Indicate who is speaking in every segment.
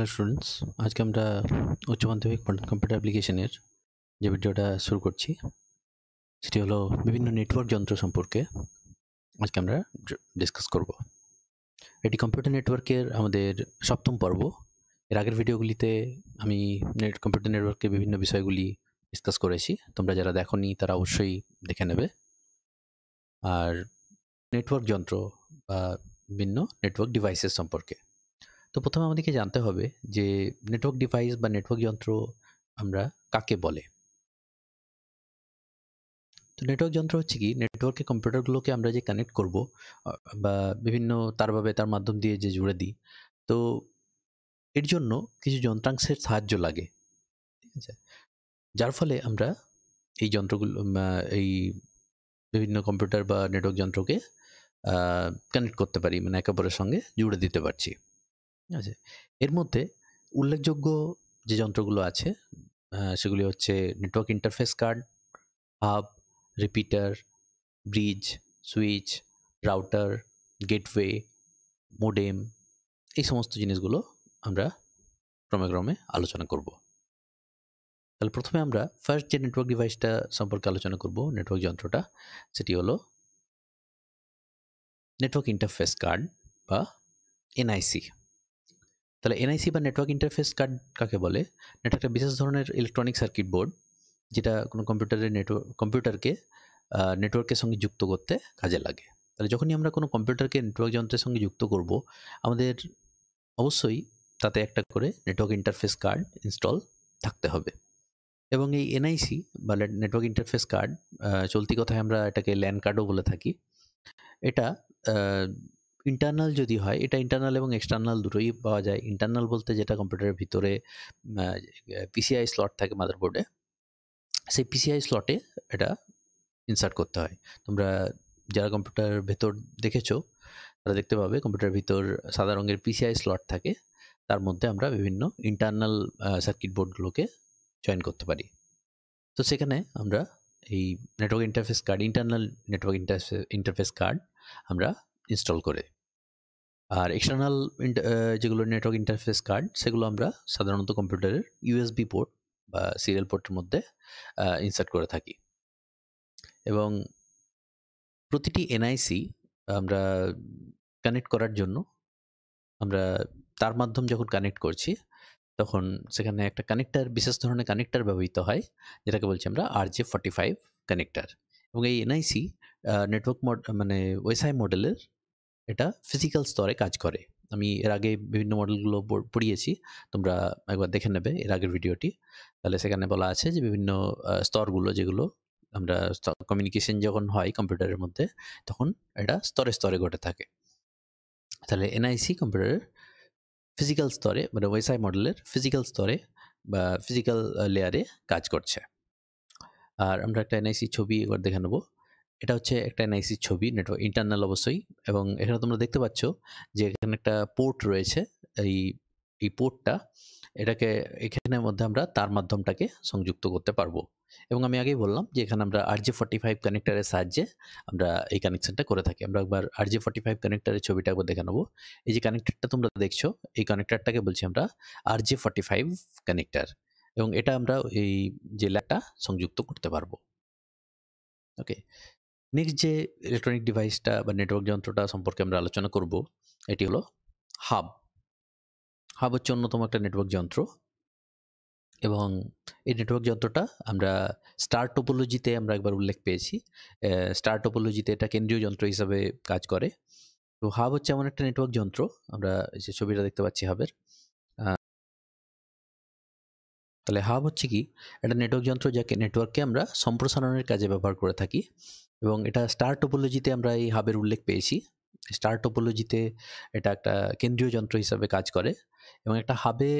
Speaker 1: hello students আজকে আমরা উচ্চ মাধ্যমিক কম্পিউটার অ্যাপ্লিকেশনের যে ভিডিওটা শুরু করছি সেটি হলো বিভিন্ন নেটওয়ার্ক যন্ত্র সম্পর্কে আজকে আমরা ডিসকাস করব এটি কম্পিউটার নেটওয়ার্কের আমাদের সপ্তম পর্ব এর আগের ভিডিওগুলিতে আমি নেট কম্পিউটার নেটওয়ার্কের বিভিন্ন বিষয়গুলি ডিসকাস করেছি তোমরা যারা দেখোনি তারা অবশ্যই দেখে নেবে আর নেটওয়ার্ক যন্ত্র বা বিভিন্ন নেটওয়ার্ক ডিভাইসেস সম্পর্কে তো প্রথমে আমাদেরকে জানতে হবে যে নেটওয়ার্ক ডিভাইস বা নেটওয়ার্ক যন্ত্র আমরা কাকে বলে তো নেটওয়ার্ক যন্ত্র হচ্ছে কি নেটওয়ার্কে কম্পিউটারগুলোকে আমরা যে কানেক্ট করব বা বিভিন্ন তারভাবে তার মাধ্যম দিয়ে যে জুড়ে দিই তো এর জন্য কিছু যন্ত্রাংশের সাহায্য লাগে ঠিক আছে যার ফলে আমরা এই যন্ত্রগুলো এই বিভিন্ন কম্পিউটার বা নেটওয়ার্ক যন্ত্রকে কানেক্ট করতে পারি মানে একে অপরের সঙ্গে জুড়ে দিতে পারছি আছে এর মধ্যে উল্লেখযোগ্য যে যন্ত্রগুলো আছে সেগুলি হচ্ছে network interface card hub repeater bridge switch router gateway modem এই সমস্ত জিনিসগুলো আমরা ক্রমে ক্রমে আলোচনা করব তাহলে প্রথমে আমরা ফার্স্ট যে নেটওয়ার্ক ডিভাইসটা সম্পর্কে আলোচনা করব নেটওয়ার্ক যন্ত্রটা সেটি হলো নেটওয়ার্ক ইন্টারফেস কার্ড বা এনআইসি তাহলে এনআইসি বা নেটওয়ার্ক ইন্টারফেস কার্ড কাকে বলে এটা একটা বিশেষ ধরনের ইলেকট্রনিক সার্কিট বোর্ড যেটা কোনো কম্পিউটারের নেটওয়ার্ক কম্পিউটারকে নেটওয়ার্কের সঙ্গে যুক্ত করতে কাজে লাগে তাহলে যখনই আমরা কোনো কম্পিউটারকে নেটওয়ার্ক যন্ত্রের সঙ্গে যুক্ত করব আমাদের অবশ্যই তাতে একটা করে নেটওয়ার্ক ইন্টারফেস কার্ড ইনস্টল থাকতে হবে এবং এই এনআইসি বা নেটওয়ার্ক ইন্টারফেস কার্ড চলতি কথায় আমরা এটাকে ল্যান্ড কার্ডও বলে থাকি এটা ইন্টারনাল যদি হয় এটা ইন্টারনাল এবং এক্সটার্নাল দুটোই পাওয়া যায় ইন্টারনাল বলতে যেটা কম্পিউটারের ভিতরে পিসিআই স্লট থাকে মাদারবোর্ডে সেই পিসিআই স্লটে এটা ইনসার্ট করতে হয় তোমরা যারা কম্পিউটার ভেতর দেখেছো তারা দেখতে পাবে কম্পিউটার ভিতর সাদা রঙের পিসিআই স্লট থাকে তার মধ্যে আমরা বিভিন্ন ইন্টারনাল সার্কিট বোর্ডগুলোকে জয়েন করতে পারি তো সেখানে আমরা এই network interface card internal network interface card আমরা ইনস্টল করে আর এক্সটার্নাল যেগুলো নেটওয়ার্ক ইন্টারফেস কার্ড সেগুলো আমরা সাধারণত কম্পিউটারের ইউএসবি পোর্ট বা সিরিয়াল পোর্টের মধ্যে ইনসার্ট করে থাকি এবং প্রতিটি এনআইসি আমরা কানেক্ট করার জন্য আমরা তার মাধ্যম যখন কানেক্ট করছি তখন সেখানে একটা কানেক্টার বিশেষ ধরনের কানেক্টার ব্যবহৃত হয় যেটাকে বলছি আমরা R J forty five connector এবং এই এনআইসি নেটওয়ার্ক মড মানে ওয়েসাই মডেলের এটা ফিজিক্যাল স্তরে কাজ করে আমি এর আগে বিভিন্ন মডেলগুলো পড়িয়েছি তোমরা একবার দেখে নেবে এর আগের ভিডিওটি তাহলে সেখানে বলা আছে যে বিভিন্ন স্তরগুলো যেগুলো আমরা কমিউনিকেশন যখন হয় কম্পিউটারের মধ্যে তখন এটা স্তরে স্তরে ঘটে থাকে তাহলে এনআইসি কম্পিউটারের ফিজিক্যাল স্তরে মানে ওয়েসাই মডেলের ফিজিক্যাল স্তরে বা ফিজিক্যাল লেয়ারে কাজ করছে আর আমরা একটা এনআইসি ছবি এবার দেখে নেবো এটা হচ্ছে একটা এনআইসি ছবি নেটওয়ার্ক ইন্টারনাল অবশ্যই এবং এখানে তোমরা দেখতে পাচ্ছ যে এখানে একটা পোর্ট রয়েছে এই এই পোর্টটা এটাকে এখানের মধ্যে আমরা তার মাধ্যমটাকে সংযুক্ত করতে পারবো এবং আমি আগেই বললাম যে এখানে আমরা আর জে ফর্টি ফাইভ কানেক্টারের সাহায্যে আমরা এই কানেকশনটা করে থাকি আমরা একবার আর জে ফর্টি ফাইভ কানেক্টারের ছবিটা একবার দেখে নেবো এই যে কানেক্টারটা তোমরা দেখছো এই কানেক্টারটাকে বলছি আমরা R J forty five connector এবং এটা আমরা এই যে ল্যাপটা সংযুক্ত করতে পারবো ওকে নেক্সট যে ইলেকট্রনিক ডিভাইসটা বা নেটওয়ার্ক যন্ত্রটা সম্পর্কে আমরা আলোচনা করব এটি হলো হাব হাব হচ্ছে অন্যতম একটা নেটওয়ার্ক যন্ত্র এবং এই নেটওয়ার্ক যন্ত্রটা আমরা স্টার টোপোলজিতে আমরা একবার উল্লেখ পেয়েছি স্টার টোপোলজিতে এটা কেন্দ্রীয় যন্ত্র হিসাবে কাজ করে তো হাব হচ্ছে এমন একটা নেটওয়ার্ক যন্ত্র আমরা যে ছবিটা দেখতে পাচ্ছি হাবের তাহলে হাব হচ্ছে কি একটা নেটওয়ার্ক যন্ত্র যাকে নেটওয়ার্ককে আমরা সম্প্রসারণের কাজে ব্যবহার করে থাকি এবং এটা স্টার টোপোলজিতে আমরা এই হাবের উল্লেখ পেয়েছি স্টার টোপোলজিতে এটা একটা কেন্দ্রীয় যন্ত্র হিসাবে কাজ করে এবং একটা হাবে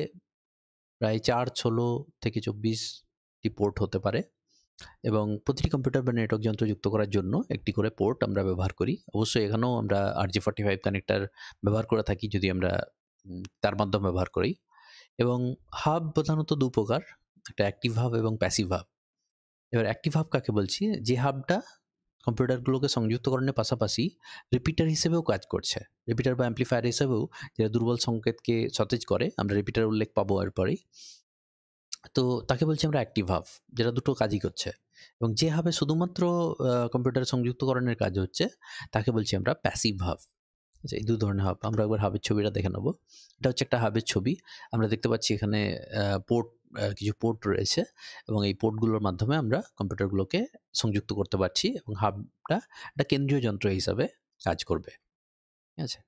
Speaker 1: প্রায় চার ষোলো থেকে চব্বিশটি পোর্ট হতে পারে এবং প্রতিটি কম্পিউটার বা নেটওয়ার্ক যন্ত্র যুক্ত করার জন্য একটি করে পোর্ট আমরা ব্যবহার করি অবশ্যই এখানেও আমরা R G forty five connector ব্যবহার করে থাকি যদি আমরা তার মাধ্যমে ব্যবহার করি এবং হাব প্রধানত দু প্রকার একটা অ্যাক্টিভ হাব এবং প্যাসিভ হাব এবার অ্যাক্টিভ হাব কাকে বলছি যে হাবটা কম্পিউটারগুলোকে সংযুক্তকরণের পাশাপাশি রিপিটার হিসেবেও কাজ করছে রিপিটার বা অ্যাম্প্লিফায়ার হিসেবেও যেটা দুর্বল সংকেতকে সতেজ করে আমরা রিপিটার উল্লেখ পাবো এরপরেই তো তাকে বলছি আমরা অ্যাক্টিভ হাব যেটা দুটো কাজই করছে এবং যে হাবে শুধুমাত্র কম্পিউটার সংযুক্তকরণের কাজ হচ্ছে তাকে বলছি আমরা প্যাসিভ হাব এই দু ধরনের হাব আমরা একবার হাবের ছবিটা দেখে নেবো এটা হচ্ছে একটা হাবের ছবি আমরা দেখতে পাচ্ছি এখানে পোর্ট কিছু পোর্ট রয়েছে এবং এই পোর্টগুলোর মাধ্যমে আমরা কম্পিউটারগুলোকে সংযুক্ত করতে পারছি এবং হাবটা একটা কেন্দ্রীয় যন্ত্র হিসাবে কাজ করবে ঠিক আছে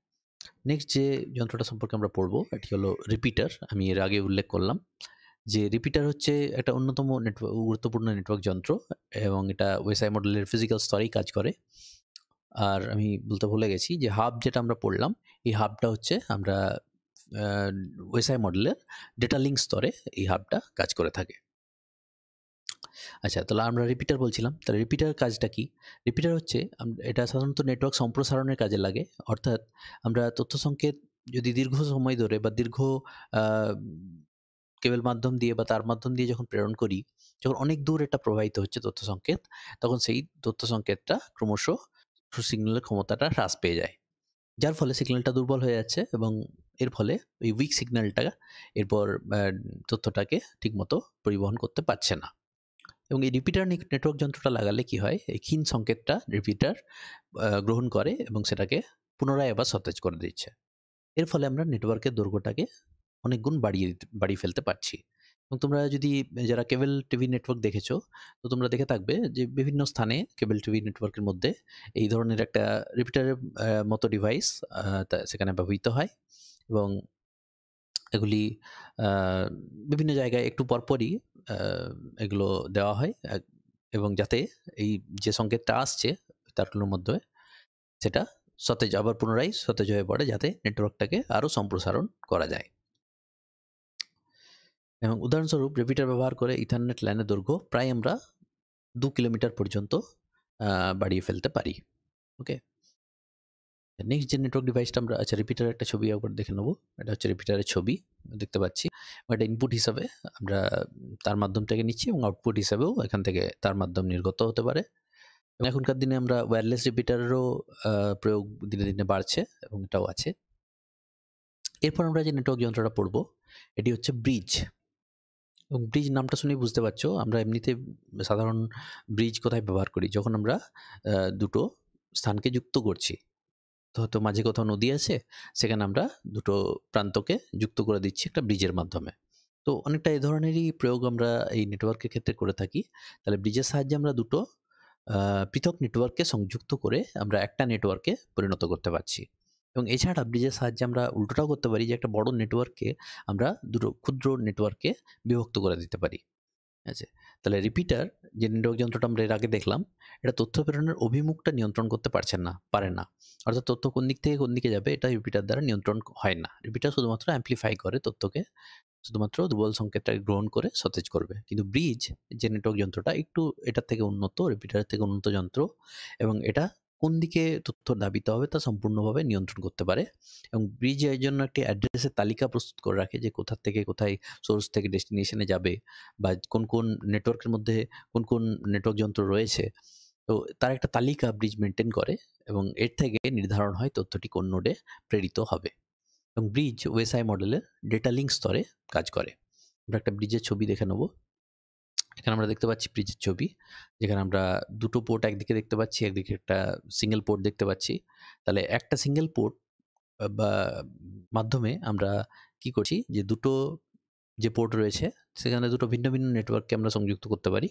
Speaker 1: নেক্সট যে যন্ত্রটা সম্পর্কে আমরা পড়বো এটি হলো রিপিটার আমি এর আগে উল্লেখ করলাম যে রিপিটার হচ্ছে একটা অন্যতম নেটওয়ার্ক গুরুত্বপূর্ণ নেটওয়ার্ক যন্ত্র এবং এটা ওয়েসাই মডেলের ফিজিক্যাল স্তরেই কাজ করে আর আমি বলতে ভুলে গেছি যে হাব যেটা আমরা পড়লাম এই হাবটা হচ্ছে আমরা ওয়েসাই মডেলের ডেটা লিঙ্ক স্তরে এই হাবটা কাজ করে থাকে আচ্ছা তাহলে আমরা রিপিটার বলছিলাম তাহলে রিপিটার কাজটা কি রিপিটার হচ্ছে এটা সাধারণত নেটওয়ার্ক সম্প্রসারণের কাজে লাগে অর্থাৎ আমরা তথ্য সংকেত যদি দীর্ঘ সময় ধরে বা দীর্ঘ কেবল মাধ্যম দিয়ে বা তার মাধ্যম দিয়ে যখন প্রেরণ করি যখন অনেক দূর এটা প্রবাহিত হচ্ছে তথ্য সংকেত তখন সেই তথ্য সংকেতটা ক্রমশ সিগন্যালের ক্ষমতাটা হ্রাস পেয়ে যায় যার ফলে সিগন্যালটা দুর্বল হয়ে যাচ্ছে এবং এর ফলে ওই উইক সিগন্যালটা এরপর তথ্যটাকে ঠিকমতো পরিবহন করতে পারছে না এবং এই রিপিটার নেটওয়ার্ক যন্ত্রটা লাগালে কি হয় এই ক্ষীণ সংকেতটা রিপিটার গ্রহণ করে এবং সেটাকে পুনরায় আবার সতেজ করে দিচ্ছে এর ফলে আমরা নেটওয়ার্কের দৈর্ঘ্যটাকে অনেক গুণ বাড়িয়ে বাড়িয়ে ফেলতে পারছি তোমরা যদি যারা কেবল টিভি নেটওয়ার্ক দেখেছো তো তোমরা দেখে থাকবে যে বিভিন্ন স্থানে কেবল টিভি নেটওয়ার্কের মধ্যে এই ধরনের একটা রিপিটারের মতো ডিভাইস সেখানে ব্যবহৃত হয় এবং এগুলি বিভিন্ন জায়গায় একটু পরপরই এগুলো দেওয়া হয় এবং যাতে এই যে সংকেতটা আসছে তারগুলোর মধ্যে সেটা সতেজ আবার পুনরায় সতেজ হয়ে পড়ে যাতে নেটওয়ার্কটাকে আরও সম্প্রসারণ করা যায় এবং উদাহরণস্বরূপ রেপিটার ব্যবহার করে ইথারনেট লাইনের দৈর্ঘ্য প্রায় আমরা দু কিলোমিটার পর্যন্ত বাড়িয়ে ফেলতে পারি ওকে নেক্সট যে নেটওয়ার্ক ডিভাইসটা আমরা আচ্ছা রিপিটার একটা ছবি একবার দেখে নেবো এটা হচ্ছে রিপিটারের ছবি দেখতে পাচ্ছি এটা ইনপুট হিসাবে আমরা তার মাধ্যমটাকে নিচ্ছি এবং আউটপুট হিসাবেও এখান থেকে তার মাধ্যম নির্গত হতে পারে এখনকার দিনে আমরা ওয়্যারলেস রিপিটারেরও প্রয়োগ দিনে দিনে বাড়ছে এবং এটাও আছে এরপর আমরা যে নেটওয়ার্ক যন্ত্রটা পড়বো এটি হচ্ছে ব্রিজ এবং ব্রিজ নামটা শুনেই বুঝতে পারছো আমরা এমনিতে সাধারণ ব্রিজ কোথায় ব্যবহার করি যখন আমরা দুটো স্থানকে যুক্ত করছি হয়তো মাঝে কোথাও নদী আছে সেখানে আমরা দুটো প্রান্তকে যুক্ত করে দিচ্ছি একটা ব্রিজের মাধ্যমে তো অনেকটা এ ধরনেরই প্রয়োগ আমরা এই নেটওয়ার্কের ক্ষেত্রে করে থাকি তাহলে ব্রিজের সাহায্যে আমরা দুটো পৃথক নেটওয়ার্ককে সংযুক্ত করে আমরা একটা নেটওয়ার্কে পরিণত করতে পারছি এবং এছাড়া ব্রিজের সাহায্যে আমরা উল্টোটাও করতে পারি যে একটা বড় নেটওয়ার্ককে আমরা দুটো ক্ষুদ্র নেটওয়ার্ককে বিভক্ত করে দিতে পারি আছে তাহলে রিপিটার যে নেটওয়ার্ক যন্ত্রটা আমরা এর আগে দেখলাম এটা তথ্য প্রেরণের অভিমুখটা নিয়ন্ত্রণ করতে পারছেন না পারে না অর্থাৎ তথ্য কোন দিক থেকে কোন দিকে যাবে এটা রিপিটার দ্বারা নিয়ন্ত্রণ হয় না রিপিটার শুধুমাত্র অ্যাম্পলিফাই করে তথ্যকে শুধুমাত্র দুর্বল সংকেতটাকে গ্রহণ করে সতেজ করবে কিন্তু ব্রিজ যে নেটওয়ার্ক যন্ত্রটা একটু এটার থেকে উন্নত রিপিটারের থেকে উন্নত যন্ত্র এবং এটা কোন দিকে তথ্য ধাবিত হবে তা সম্পূর্ণভাবে নিয়ন্ত্রণ করতে পারে এবং ব্রিজ এর জন্য একটি অ্যাড্রেসের তালিকা প্রস্তুত করে রাখে যে কোথা থেকে কোথায় সোর্স থেকে ডেস্টিনেশনে যাবে বা কোন কোন নেটওয়ার্কের মধ্যে কোন কোন নেটওয়ার্ক যন্ত্র রয়েছে তো তার একটা তালিকা ব্রিজ মেনটেন করে এবং এর থেকে নির্ধারণ হয় তথ্যটি কোন নোডে প্রেরিত হবে এবং ব্রিজ ওয়েসআই মডেলের ডেটা লিঙ্ক স্তরে কাজ করে আমরা একটা ব্রিজের ছবি দেখে নেবো এখানে আমরা দেখতে পাচ্ছি ব্রিজের ছবি যেখানে আমরা দুটো পোর্ট একদিকে দেখতে পাচ্ছি একদিকে একটা সিঙ্গেল পোর্ট দেখতে পাচ্ছি তাহলে একটা সিঙ্গেল পোর্ট বা মাধ্যমে আমরা কি করছি যে দুটো যে পোর্ট রয়েছে সেখানে দুটো ভিন্ন ভিন্ন নেটওয়ার্ককে আমরা সংযুক্ত করতে পারি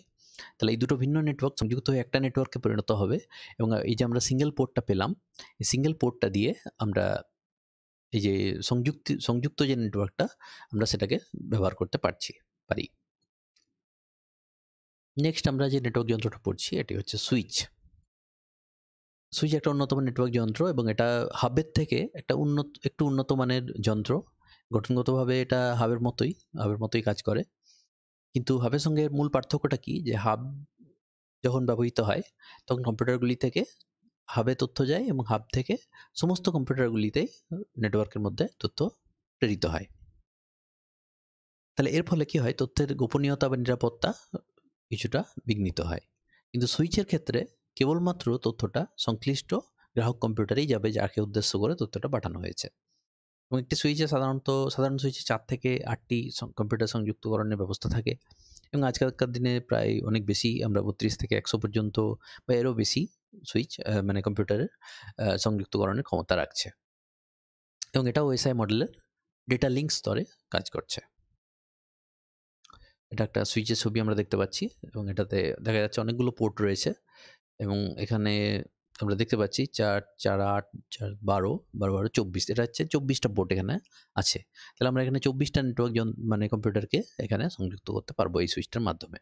Speaker 1: তাহলে এই দুটো ভিন্ন নেটওয়ার্ক সংযুক্ত হয়ে একটা নেটওয়ার্কে পরিণত হবে এবং এই যে আমরা সিঙ্গেল পোর্টটা পেলাম এই সিঙ্গেল পোর্টটা দিয়ে আমরা এই যে সংযুক্তি সংযুক্ত যে নেটওয়ার্কটা আমরা সেটাকে ব্যবহার করতে পারছি পারি নেক্সট আমরা যে নেটওয়ার্ক যন্ত্রটা পড়ছি এটি হচ্ছে সুইচ সুইচ একটা অন্যতম নেটওয়ার্ক যন্ত্র এবং এটা হাবের থেকে একটা উন্নত একটু উন্নত মানের যন্ত্র গঠনগতভাবে এটা হাবের মতোই হাবের মতোই কাজ করে কিন্তু হাবের সঙ্গে মূল পার্থক্যটা কি যে হাব যখন ব্যবহৃত হয় তখন কম্পিউটারগুলি থেকে হাবে তথ্য যায় এবং হাব থেকে সমস্ত কম্পিউটারগুলিতেই নেটওয়ার্কের মধ্যে তথ্য প্রেরিত হয় তাহলে এর ফলে কি হয় তথ্যের গোপনীয়তা বা নিরাপত্তা কিছুটা বিঘ্নিত হয় কিন্তু সুইচের ক্ষেত্রে কেবলমাত্র তথ্যটা সংশ্লিষ্ট গ্রাহক কম্পিউটারেই যাবে যাকে উদ্দেশ্য করে তথ্যটা পাঠানো হয়েছে এবং একটি সুইচে সাধারণত সাধারণ সুইচে চার থেকে আটটি কম্পিউটার সংযুক্তকরণের ব্যবস্থা থাকে এবং আজকালকার দিনে প্রায় অনেক বেশি আমরা বত্রিশ থেকে একশো পর্যন্ত বা এরও বেশি সুইচ মানে কম্পিউটারের সংযুক্তকরণের ক্ষমতা রাখছে এবং এটাও এসআই মডেলের ডেটা লিঙ্ক স্তরে কাজ করছে এটা একটা সুইচের ছবি আমরা দেখতে পাচ্ছি এবং এটাতে দেখা যাচ্ছে অনেকগুলো পোর্ট রয়েছে এবং এখানে আমরা দেখতে পাচ্ছি চার চার আট চার বারো বারো বারো চব্বিশ এটা হচ্ছে চব্বিশটা পোর্ট এখানে আছে তাহলে আমরা এখানে চব্বিশটা নেটওয়ার্ক মানে কম্পিউটারকে এখানে সংযুক্ত করতে পারবো এই সুইচটার মাধ্যমে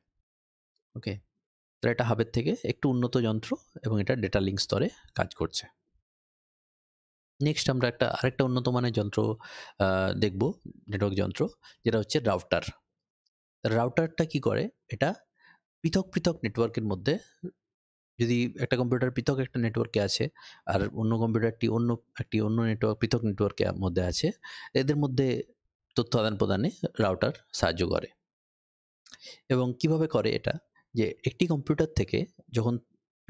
Speaker 1: ওকে তাহলে এটা হাবের থেকে একটু উন্নত যন্ত্র এবং এটা ডেটা লিঙ্ক স্তরে কাজ করছে নেক্সট আমরা একটা আরেকটা উন্নত মানের যন্ত্র দেখব নেটওয়ার্ক যন্ত্র যেটা হচ্ছে রাউটার রাউটারটা কি করে এটা পৃথক পৃথক নেটওয়ার্কের মধ্যে যদি একটা কম্পিউটার পৃথক একটা নেটওয়ার্কে আছে আর অন্য কম্পিউটারটি অন্য একটি অন্য নেটওয়ার্ক পৃথক নেটওয়ার্কের মধ্যে আছে এদের মধ্যে তথ্য আদান প্রদানে রাউটার সাহায্য করে এবং কিভাবে করে এটা যে একটি কম্পিউটার থেকে যখন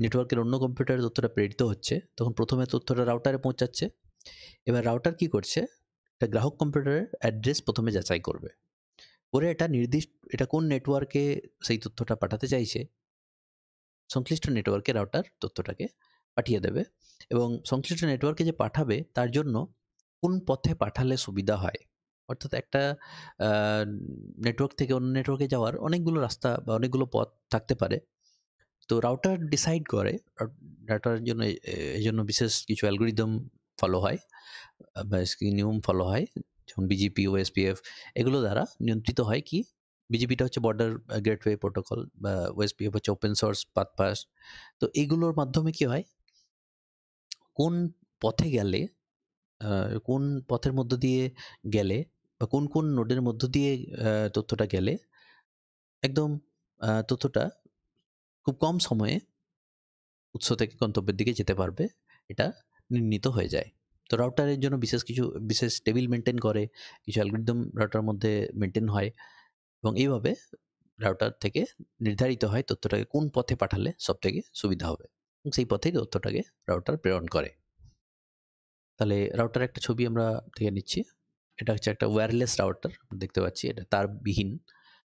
Speaker 1: নেটওয়ার্কের অন্য কম্পিউটারে তথ্যটা প্রেরিত হচ্ছে তখন প্রথমে তথ্যটা রাউটারে পৌঁছাচ্ছে এবার রাউটার কি করছে একটা গ্রাহক কম্পিউটারের অ্যাড্রেস প্রথমে যাচাই করবে ওরে এটা নির্দিষ্ট এটা কোন নেটওয়ার্কে সেই তথ্যটা পাঠাতে চাইছে সংশ্লিষ্ট নেটওয়ার্কে রাউটার তথ্যটাকে পাঠিয়ে দেবে এবং সংশ্লিষ্ট নেটওয়ার্কে যে পাঠাবে তার জন্য কোন পথে পাঠালে সুবিধা হয় অর্থাৎ একটা নেটওয়ার্ক থেকে অন্য নেটওয়ার্কে যাওয়ার অনেকগুলো রাস্তা বা অনেকগুলো পথ থাকতে পারে তো রাউটার ডিসাইড করে রাউটারের জন্য এই জন্য বিশেষ কিছু অ্যালগোরিদম ফলো হয় বা নিয়ম ফলো হয় যেমন বিজিপি এসপিএফ এগুলো দ্বারা নিয়ন্ত্রিত হয় কি বিজেপিটা হচ্ছে বর্ডার গেটওয়ে প্রোটোকল বা ওএসপিএফ হচ্ছে ওপেন সোর্স পাথপাস তো এগুলোর মাধ্যমে কি হয় কোন পথে গেলে কোন পথের মধ্য দিয়ে গেলে বা কোন কোন নোডের মধ্য দিয়ে তথ্যটা গেলে একদম তথ্যটা খুব কম সময়ে উৎস থেকে গন্তব্যের দিকে যেতে পারবে এটা নির্ণীত হয়ে যায় তো রাউটারের জন্য বিশেষ কিছু বিশেষ টেবিল মেনটেন করে কিছু অ্যালগোরিদম রাউটার মধ্যে মেনটেন হয় এবং এইভাবে রাউটার থেকে নির্ধারিত হয় তথ্যটাকে কোন পথে পাঠালে সবথেকে সুবিধা হবে এবং সেই পথেই তথ্যটাকে রাউটার প্রেরণ করে তাহলে রাউটার একটা ছবি আমরা থেকে নিচ্ছি এটা হচ্ছে একটা ওয়্যারলেস রাউটার দেখতে পাচ্ছি এটা তারবিহীন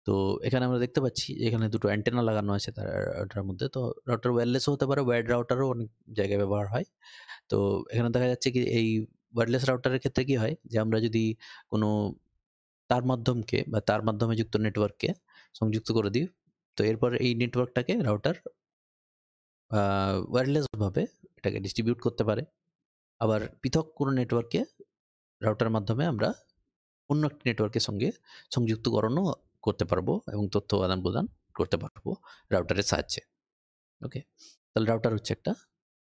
Speaker 1: তো এখানে আমরা দেখতে পাচ্ছি এখানে দুটো অ্যান্টেনা লাগানো আছে তার রাউটার মধ্যে তো রাউটার ওয়্যারলেসও হতে পারে ওয়্যার্ড রাউটারও অনেক জায়গায় ব্যবহার হয় তো এখানে দেখা যাচ্ছে কি এই ওয়্যারলেস রাউটারের ক্ষেত্রে কি হয় যে আমরা যদি কোনো তার মাধ্যমকে বা তার মাধ্যমে যুক্ত নেটওয়ার্ককে সংযুক্ত করে দিই তো এরপর এই নেটওয়ার্কটাকে রাউটার ওয়্যারলেসভাবে এটাকে ডিস্ট্রিবিউট করতে পারে আবার পৃথক কোনো নেটওয়ার্কে রাউটার মাধ্যমে আমরা অন্য একটি নেটওয়ার্কের সঙ্গে সংযুক্তকরণও করতে পারবো এবং তথ্য আদান প্রদান করতে পারবো রাউটারের সাহায্যে ওকে তাহলে রাউটার হচ্ছে একটা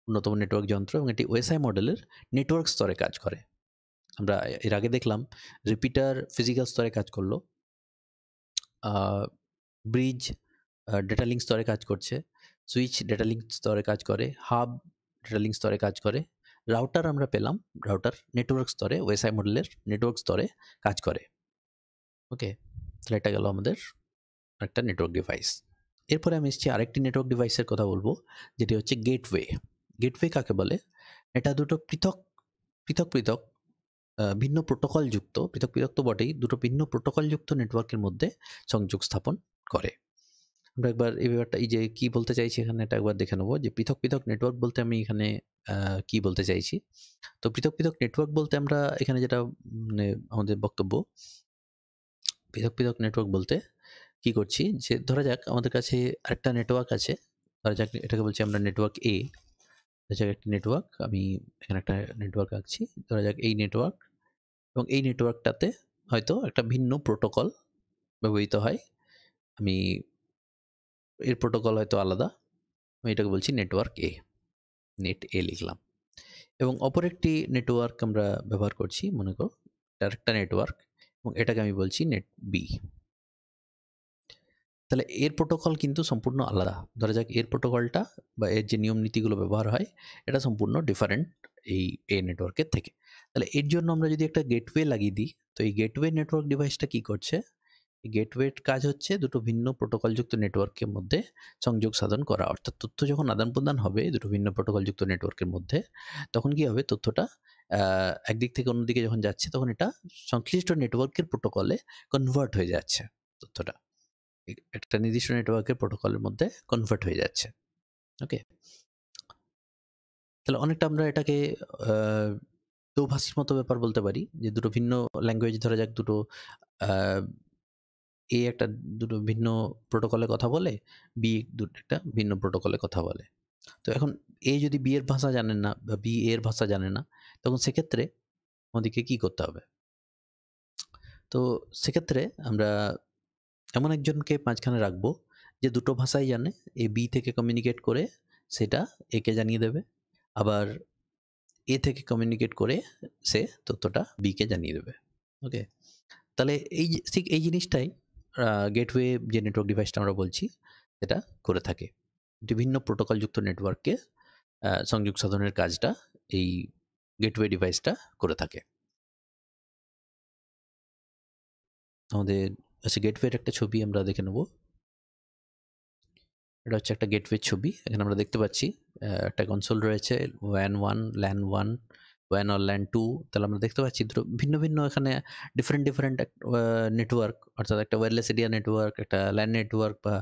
Speaker 1: অন্যতম নেটওয়ার্ক যন্ত্র এবং এটি ওয়েসআই মডেলের নেটওয়ার্ক স্তরে কাজ করে আমরা এর আগে দেখলাম রিপিটার ফিজিক্যাল স্তরে কাজ করলো ব্রিজ ডেটা লিঙ্ক স্তরে কাজ করছে সুইচ ডেটা লিঙ্ক স্তরে কাজ করে হাব ডেটা লিঙ্ক স্তরে কাজ করে রাউটার আমরা পেলাম রাউটার নেটওয়ার্ক স্তরে ওয়েসআই মডেলের নেটওয়ার্ক স্তরে কাজ করে ওকে তাহলে এটা গেল আমাদের একটা নেটওয়ার্ক ডিভাইস এরপরে আমি এসেছি আরেকটি নেটওয়ার্ক ডিভাইসের কথা বলবো যেটি হচ্ছে গেটওয়ে গেটওয়ে কাকে বলে এটা দুটো পৃথক পৃথক পৃথক ভিন্ন প্রোটোকল যুক্ত পৃথক পৃথক তো বটেই দুটো ভিন্ন প্রোটোকল যুক্ত নেটওয়ার্কের মধ্যে সংযোগ স্থাপন করে আমরা একবার এই ব্যাপারটা এই যে কী বলতে চাইছি এখানে এটা একবার দেখে নেবো যে পৃথক পৃথক নেটওয়ার্ক বলতে আমি এখানে কি বলতে চাইছি তো পৃথক পৃথক নেটওয়ার্ক বলতে আমরা এখানে যেটা মানে আমাদের বক্তব্য পৃথক পৃথক নেটওয়ার্ক বলতে কি করছি যে ধরা যাক আমাদের কাছে আরেকটা নেটওয়ার্ক আছে ধরা যাক এটাকে বলছি আমরা নেটওয়ার্ক এ ধরা যাক একটি নেটওয়ার্ক আমি এখানে একটা নেটওয়ার্ক আঁকছি ধরা যাক এই নেটওয়ার্ক এবং এই নেটওয়ার্কটাতে হয়তো একটা ভিন্ন প্রোটোকল ব্যবহৃত হয় আমি এর প্রোটোকল হয়তো আলাদা আমি এটাকে বলছি নেটওয়ার্ক এ নেট এ লিখলাম এবং অপর একটি নেটওয়ার্ক আমরা ব্যবহার করছি মনে করো একটা নেটওয়ার্ক এবং এটাকে আমি বলছি নেট বি তাহলে এর প্রোটোকল কিন্তু সম্পূর্ণ আলাদা ধরা যাক এর প্রোটোকলটা বা এর যে নিয়ম নীতিগুলো ব্যবহার হয় এটা সম্পূর্ণ ডিফারেন্ট এই এ নেটওয়ার্কের থেকে তাহলে এর জন্য আমরা যদি একটা গেটওয়ে লাগিয়ে দিই তো এই গেটওয়ে নেটওয়ার্ক ডিভাইসটা কি করছে গেটওয়ের কাজ হচ্ছে দুটো ভিন্ন প্রোটোকলযুক্ত নেটওয়ার্কের মধ্যে সংযোগ সাধন করা অর্থাৎ তথ্য যখন আদান প্রদান হবে দুটো ভিন্ন প্রোটোকলযুক্ত নেটওয়ার্কের মধ্যে তখন কি হবে তথ্যটা একদিক থেকে অন্যদিকে যখন যাচ্ছে তখন এটা সংশ্লিষ্ট নেটওয়ার্কের প্রোটোকলে কনভার্ট হয়ে যাচ্ছে তথ্যটা একটা নির্দিষ্ট নেটওয়ার্কের প্রোটোকলের মধ্যে কনভার্ট হয়ে যাচ্ছে ওকে তাহলে অনেকটা আমরা এটাকে ভাষার মতো ব্যাপার বলতে পারি যে দুটো ভিন্ন ল্যাঙ্গুয়েজ ধরা যাক দুটো এ একটা দুটো ভিন্ন প্রোটোকলে কথা বলে বি দুটো একটা ভিন্ন প্রোটোকলে কথা বলে তো এখন এ যদি বি এর ভাষা জানে না বা বি এর ভাষা জানে না তখন সেক্ষেত্রে আমাদেরকে কি করতে হবে তো সেক্ষেত্রে আমরা এমন একজনকে মাঝখানে রাখবো যে দুটো ভাষাই জানে এ বি থেকে কমিউনিকেট করে সেটা একে জানিয়ে দেবে আবার এ থেকে কমিউনিকেট করে সে তথ্যটা বিকে জানিয়ে দেবে ওকে তাহলে এই ঠিক এই জিনিসটাই গেটওয়ে যে নেটওয়ার্ক ডিভাইসটা আমরা বলছি সেটা করে থাকে বিভিন্ন প্রোটোকলযুক্ত নেটওয়ার্ককে সংযোগ সাধনের কাজটা এই গেটওয়ে ডিভাইসটা করে থাকে আমাদের আচ্ছা গেটওয়ের একটা ছবি আমরা দেখে নেব এটা হচ্ছে একটা গেটওয়ের ছবি এখানে আমরা দেখতে পাচ্ছি একটা কনসোল রয়েছে one one LAN one one or LAN two তাহলে আমরা দেখতে পাচ্ছি ভিন্ন ভিন্ন এখানে ডিফারেন্ট ডিফারেন্ট নেটওয়ার্ক অর্থাৎ একটা ওয়্যারলেস এরিয়া নেটওয়ার্ক একটা ল্যান নেটওয়ার্ক বা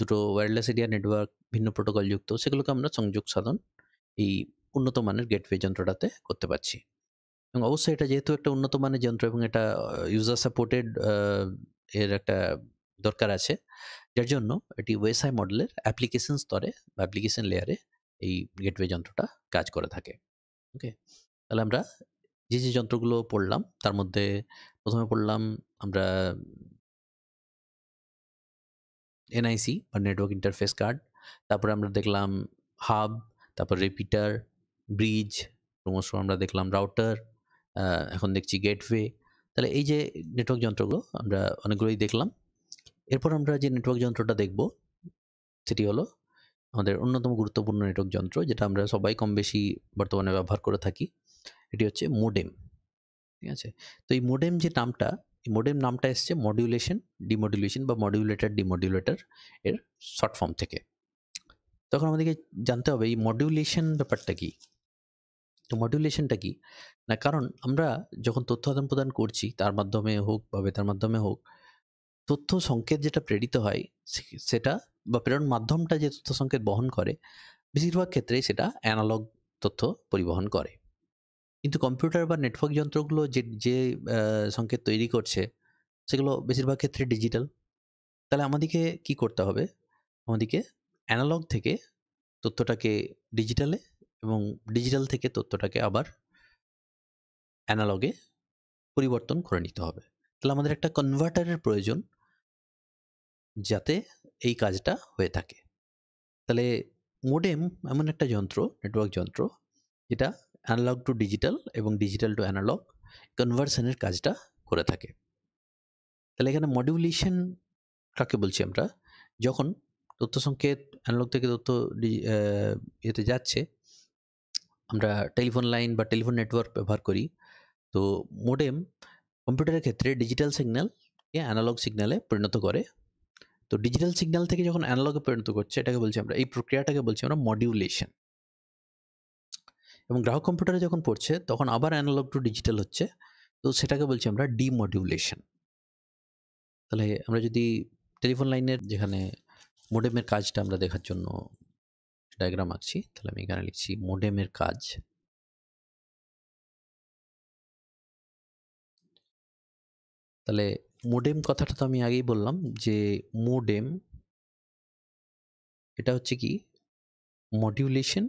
Speaker 1: দুটো ওয়্যারলেস এরিয়া নেটওয়ার্ক ভিন্ন প্রোটোকল যুক্ত সেগুলোকে আমরা সংযোগ সাধন এই উন্নত মানের গেটওয়ে যন্ত্রটাতে করতে পারছি এবং অবশ্যই এটা যেহেতু একটা উন্নত মানের যন্ত্র এবং এটা ইউজার সাপোর্টেড এর একটা দরকার আছে যার জন্য এটি ওয়েসাই মডেলের অ্যাপ্লিকেশন স্তরে বা অ্যাপ্লিকেশন লেয়ারে এই গেটওয়ে যন্ত্রটা কাজ করে থাকে ওকে তাহলে আমরা যে যে যন্ত্রগুলো পড়লাম তার মধ্যে প্রথমে পড়লাম আমরা এনআইসি বা নেটওয়ার্ক ইন্টারফেস কার্ড তারপরে আমরা দেখলাম হাব তারপর রিপিটার ব্রিজ ক্রমশ আমরা দেখলাম রাউটার এখন দেখছি গেটওয়ে তাহলে এই যে নেটওয়ার্ক যন্ত্রগুলো আমরা অনেকগুলোই দেখলাম এরপর আমরা যে নেটওয়ার্ক যন্ত্রটা দেখব সেটি হলো আমাদের অন্যতম গুরুত্বপূর্ণ নেটওয়ার্ক যন্ত্র যেটা আমরা সবাই কম বেশি বর্তমানে ব্যবহার করে থাকি এটি হচ্ছে মোডেম ঠিক আছে তো এই মোডেম যে নামটা এই মোডেম নামটা এসছে মডিউলেশন ডিমডিউলেশন বা মডিউলেটার ডিমডিউলেটার এর শর্ট ফর্ম থেকে তখন আমাদেরকে জানতে হবে এই মডিউলেশন ব্যাপারটা কী তো মডিউলেশনটা কি না কারণ আমরা যখন তথ্য আদান প্রদান করছি তার মাধ্যমে হোক বা বেতার মাধ্যমে হোক তথ্য সংকেত যেটা প্রেরিত হয় সেটা বা প্রেরণ মাধ্যমটা যে তথ্য সংকেত বহন করে বেশিরভাগ ক্ষেত্রেই সেটা অ্যানালগ তথ্য পরিবহন করে কিন্তু কম্পিউটার বা নেটওয়ার্ক যন্ত্রগুলো যে যে সংকেত তৈরি করছে সেগুলো বেশিরভাগ ক্ষেত্রে ডিজিটাল তাহলে আমাদেরকে কি করতে হবে আমাদেরকে অ্যানালগ থেকে তথ্যটাকে ডিজিটালে এবং ডিজিটাল থেকে তথ্যটাকে আবার অ্যানালগে পরিবর্তন করে নিতে হবে তাহলে আমাদের একটা কনভার্টারের প্রয়োজন যাতে এই কাজটা হয়ে থাকে তাহলে মোডেম এমন একটা যন্ত্র নেটওয়ার্ক যন্ত্র যেটা অ্যানালগ টু ডিজিটাল এবং ডিজিটাল টু অ্যানালগ কনভার্সনের কাজটা করে থাকে তাহলে এখানে মডিউলেশন কাকে বলছি আমরা যখন তথ্য সংকেত অ্যানালগ থেকে তথ্য ইয়েতে যাচ্ছে আমরা টেলিফোন লাইন বা টেলিফোন নেটওয়ার্ক ব্যবহার করি তো মোডেম কম্পিউটারের ক্ষেত্রে ডিজিটাল সিগন্যালকে অ্যানালগ সিগন্যালে পরিণত করে তো ডিজিটাল সিগন্যাল থেকে যখন অ্যানালগে পরিণত করছে এটাকে বলছি আমরা এই প্রক্রিয়াটাকে বলছি আমরা মডিউলেশন এবং গ্রাহক কম্পিউটারে যখন পড়ছে তখন আবার অ্যানালগ টু ডিজিটাল হচ্ছে তো সেটাকে বলছি আমরা ডিমডিউলেশন তাহলে আমরা যদি টেলিফোন লাইনের যেখানে মোডেমের কাজটা আমরা দেখার জন্য ডায়াগ্রাম আঁকছি তাহলে আমি এখানে লিখছি মোডেমের কাজ তাহলে মোডেম কথাটা তো আমি আগেই বললাম যে মোডেম এটা হচ্ছে কি মডিউলেশন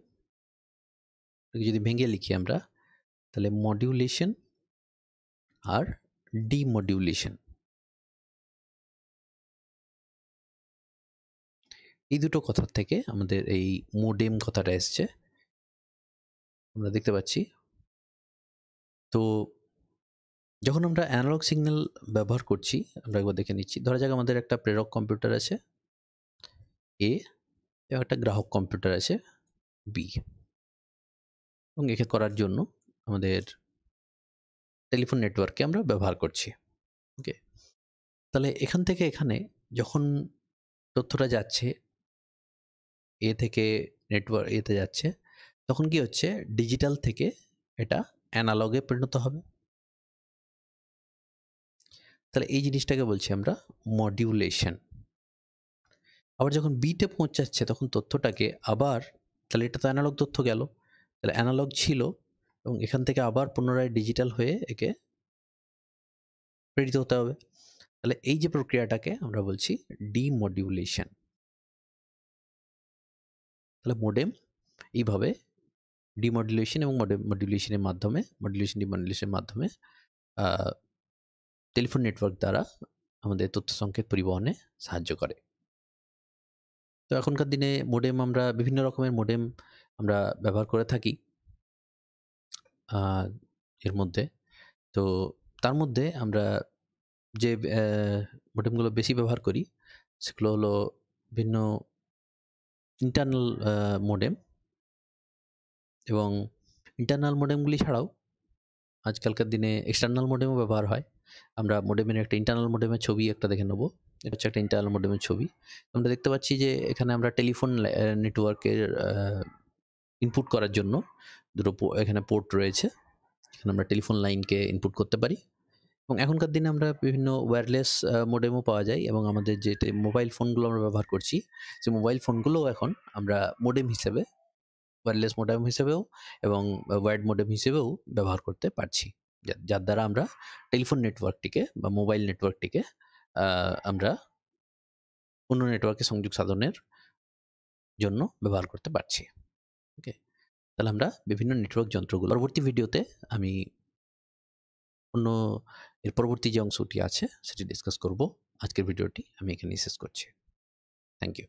Speaker 1: যদি ভেঙে লিখি আমরা তাহলে মডিউলেশন আর ডিমডিউলেশন এই দুটো কথার থেকে আমাদের এই মোডেম কথাটা এসছে আমরা দেখতে পাচ্ছি তো যখন আমরা অ্যানালগ সিগন্যাল ব্যবহার করছি আমরা একবার দেখে নিচ্ছি ধরা যাক আমাদের একটা প্রেরক কম্পিউটার আছে এ একটা গ্রাহক কম্পিউটার আছে বি এবং একে করার জন্য আমাদের টেলিফোন নেটওয়ার্ককে আমরা ব্যবহার করছি ওকে তাহলে এখান থেকে এখানে যখন তথ্যটা যাচ্ছে এ থেকে নেটওয়ার্ক এতে যাচ্ছে তখন কি হচ্ছে ডিজিটাল থেকে এটা অ্যানালগে পরিণত হবে তাহলে এই জিনিসটাকে বলছি আমরা মডিউলেশন আবার যখন বিতে পৌঁছাচ্ছে তখন তথ্যটাকে আবার তাহলে এটা তো অ্যানালগ তথ্য গেল তাহলে অ্যানালগ ছিল এবং এখান থেকে আবার পুনরায় ডিজিটাল হয়ে একে প্রেরিত হতে হবে তাহলে এই যে প্রক্রিয়াটাকে আমরা বলছি ডিমডিউলেশন তাহলে মোডেম এইভাবে ডিমডুলেশন এবং মডুলেশনের মাধ্যমে মডুলেশন ডিমডুলেশনের মাধ্যমে টেলিফোন নেটওয়ার্ক দ্বারা আমাদের তথ্য সংকেত পরিবহনে সাহায্য করে তো এখনকার দিনে মোডেম আমরা বিভিন্ন রকমের মোডেম আমরা ব্যবহার করে থাকি এর মধ্যে তো তার মধ্যে আমরা যে মোডেমগুলো বেশি ব্যবহার করি সেগুলো হলো ভিন্ন ইন্টারনাল মোডেম এবং ইন্টারনাল মোডেমগুলি ছাড়াও আজকালকার দিনে এক্সটার্নাল মোডেমও ব্যবহার হয় আমরা মোডেমের একটা ইন্টারনাল মোডেমের ছবি একটা দেখে নেবো এটা হচ্ছে একটা ইন্টারনাল মোডেমের ছবি আমরা দেখতে পাচ্ছি যে এখানে আমরা টেলিফোন নেটওয়ার্কের ইনপুট করার জন্য দুটো এখানে পোর্ট রয়েছে এখানে আমরা টেলিফোন লাইনকে ইনপুট করতে পারি এবং এখনকার দিনে আমরা বিভিন্ন ওয়্যারলেস মোডেমও পাওয়া যায় এবং আমাদের যে মোবাইল ফোনগুলো আমরা ব্যবহার করছি যে মোবাইল ফোনগুলোও এখন আমরা মোডেম হিসেবে ওয়্যারলেস মোডেম হিসেবেও এবং ওয়ার্ড মোডেম হিসেবেও ব্যবহার করতে পারছি যার দ্বারা আমরা টেলিফোন নেটওয়ার্কটিকে বা মোবাইল নেটওয়ার্কটিকে আমরা অন্য নেটওয়ার্কে সংযোগ সাধনের জন্য ব্যবহার করতে পারছি ওকে তাহলে আমরা বিভিন্ন নেটওয়ার্ক যন্ত্রগুলো পরবর্তী ভিডিওতে আমি অন্য এর পরবর্তী যে অংশটি আছে সেটি ডিসকাস করব আজকের ভিডিওটি আমি এখানেই শেষ করছি থ্যাংক ইউ